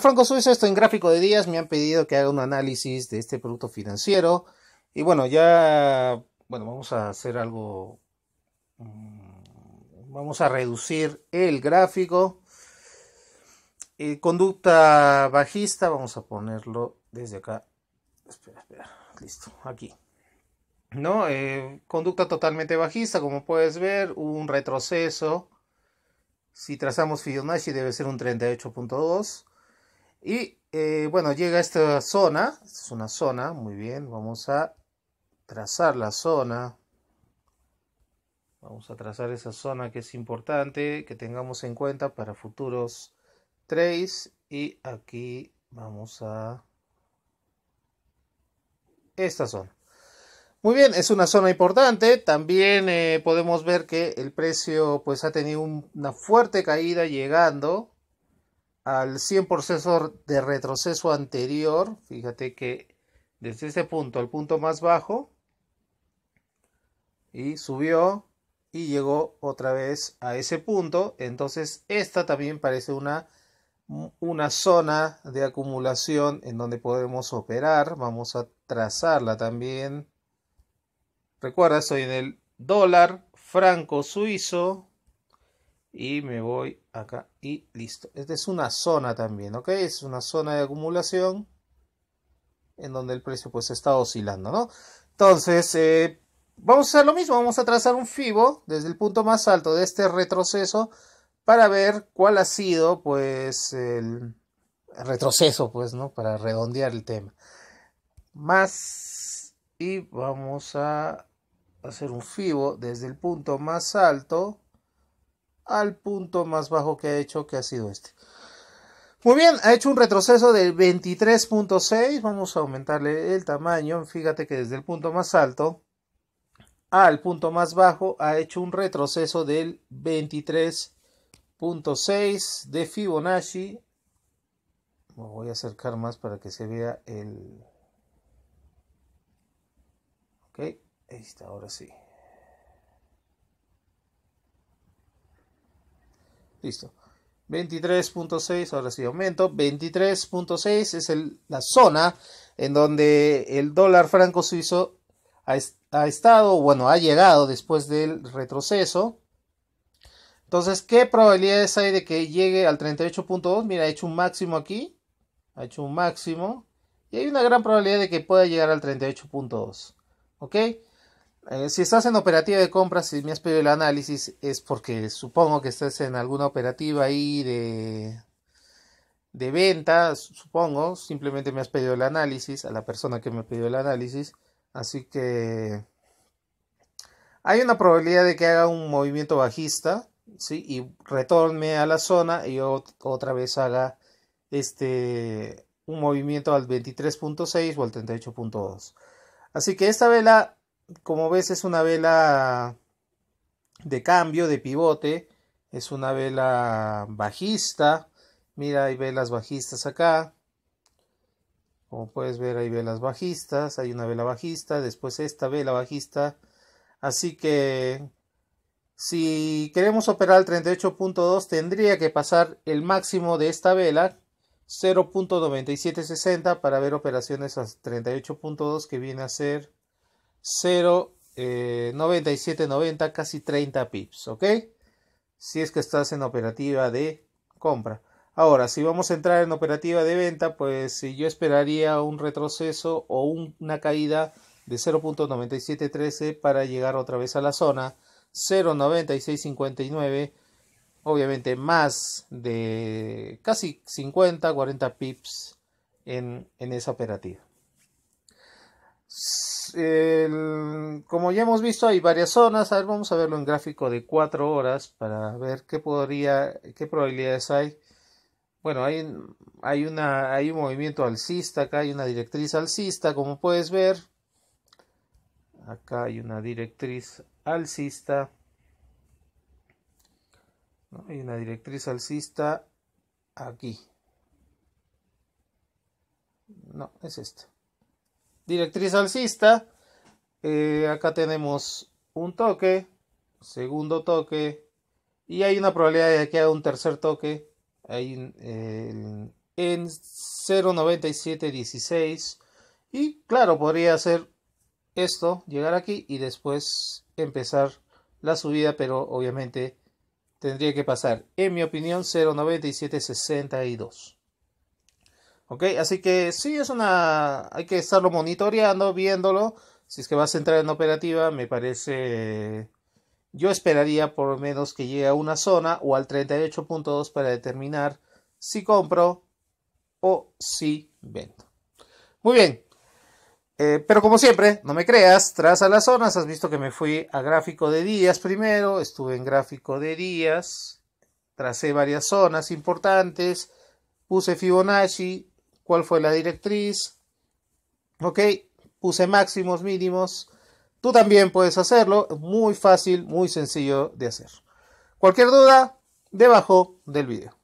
Franco Suiza, esto en gráfico de días, me han pedido que haga un análisis de este producto financiero. Y bueno, ya, bueno, vamos a hacer algo, mm, vamos a reducir el gráfico. Eh, conducta bajista, vamos a ponerlo desde acá. Espera, espera, listo, aquí. ¿No? Eh, conducta totalmente bajista, como puedes ver, un retroceso. Si trazamos Fibonacci debe ser un 38.2. Y eh, bueno, llega esta zona, es una zona, muy bien, vamos a trazar la zona. Vamos a trazar esa zona que es importante que tengamos en cuenta para futuros trades. Y aquí vamos a esta zona. Muy bien, es una zona importante. También eh, podemos ver que el precio pues ha tenido una fuerte caída llegando al 100% de retroceso anterior, fíjate que desde ese punto al punto más bajo, y subió y llegó otra vez a ese punto, entonces esta también parece una, una zona de acumulación en donde podemos operar, vamos a trazarla también. Recuerda, estoy en el dólar franco suizo y me voy acá y listo. Esta es una zona también, ¿ok? Es una zona de acumulación en donde el precio pues está oscilando, ¿no? Entonces, eh, vamos a hacer lo mismo, vamos a trazar un FIBO desde el punto más alto de este retroceso para ver cuál ha sido pues el retroceso, pues, ¿no? Para redondear el tema. Más y vamos a hacer un FIBO desde el punto más alto al punto más bajo que ha hecho, que ha sido este. Muy bien, ha hecho un retroceso del 23.6. Vamos a aumentarle el tamaño. Fíjate que desde el punto más alto al punto más bajo ha hecho un retroceso del 23.6 de Fibonacci. Me voy a acercar más para que se vea el... Ok, ahí está, ahora sí. Listo. 23.6, ahora sí aumento. 23.6 es la zona en donde el dólar franco suizo ha, ha, estado, bueno, ha llegado después del retroceso. Entonces, ¿qué probabilidades hay de que llegue al 38.2? Mira, ha hecho un máximo aquí. Ha hecho un máximo. Y hay una gran probabilidad de que pueda llegar al 38.2. ¿Ok? Eh, si estás en operativa de compras y me has pedido el análisis, es porque supongo que estás en alguna operativa ahí de, de venta, supongo. Simplemente me has pedido el análisis a la persona que me pidió el análisis. Así que hay una probabilidad de que haga un movimiento bajista ¿sí? y retorne a la zona y otra vez haga este un movimiento al 23.6 o al 38.2. Así que esta vela como ves es una vela de cambio, de pivote, es una vela bajista, mira hay velas bajistas acá, como puedes ver hay velas bajistas, hay una vela bajista, después esta vela bajista, así que si queremos operar el 38.2 tendría que pasar el máximo de esta vela 0.9760 para ver operaciones a 38.2 que viene a ser 0.9790, eh, casi 30 pips, ¿ok? Si es que estás en operativa de compra. Ahora, si vamos a entrar en operativa de venta, pues yo esperaría un retroceso o una caída de 0.9713 para llegar otra vez a la zona 0.9659, obviamente más de casi 50, 40 pips en, en esa operativa como ya hemos visto, hay varias zonas. A vamos a verlo en gráfico de 4 horas para ver qué podría, qué probabilidades hay. Bueno, hay, hay, una, un movimiento alcista, acá hay una directriz alcista, como puedes ver. Acá hay una directriz alcista. Hay una directriz alcista aquí. No, es esta. Directriz alcista. Eh, acá tenemos un toque, segundo toque, y hay una probabilidad de que haga un tercer toque. Ahí en 0.9716. Y claro, podría hacer esto, llegar aquí y después empezar la subida, pero obviamente tendría que pasar, en mi opinión, 0.9762. Ok, así que sí, es una. Hay que estarlo monitoreando, viéndolo. Si es que vas a entrar en operativa, me parece. Yo esperaría por lo menos que llegue a una zona o al 38.2 para determinar si compro o si vendo. Muy bien. Eh, pero como siempre, no me creas, tras las zonas, has visto que me fui a gráfico de días primero, estuve en gráfico de días, tracé varias zonas importantes, puse Fibonacci, cuál fue la directriz. Ok, puse máximos, mínimos. Tú también puedes hacerlo, muy fácil, muy sencillo de hacer. Cualquier duda, debajo del video.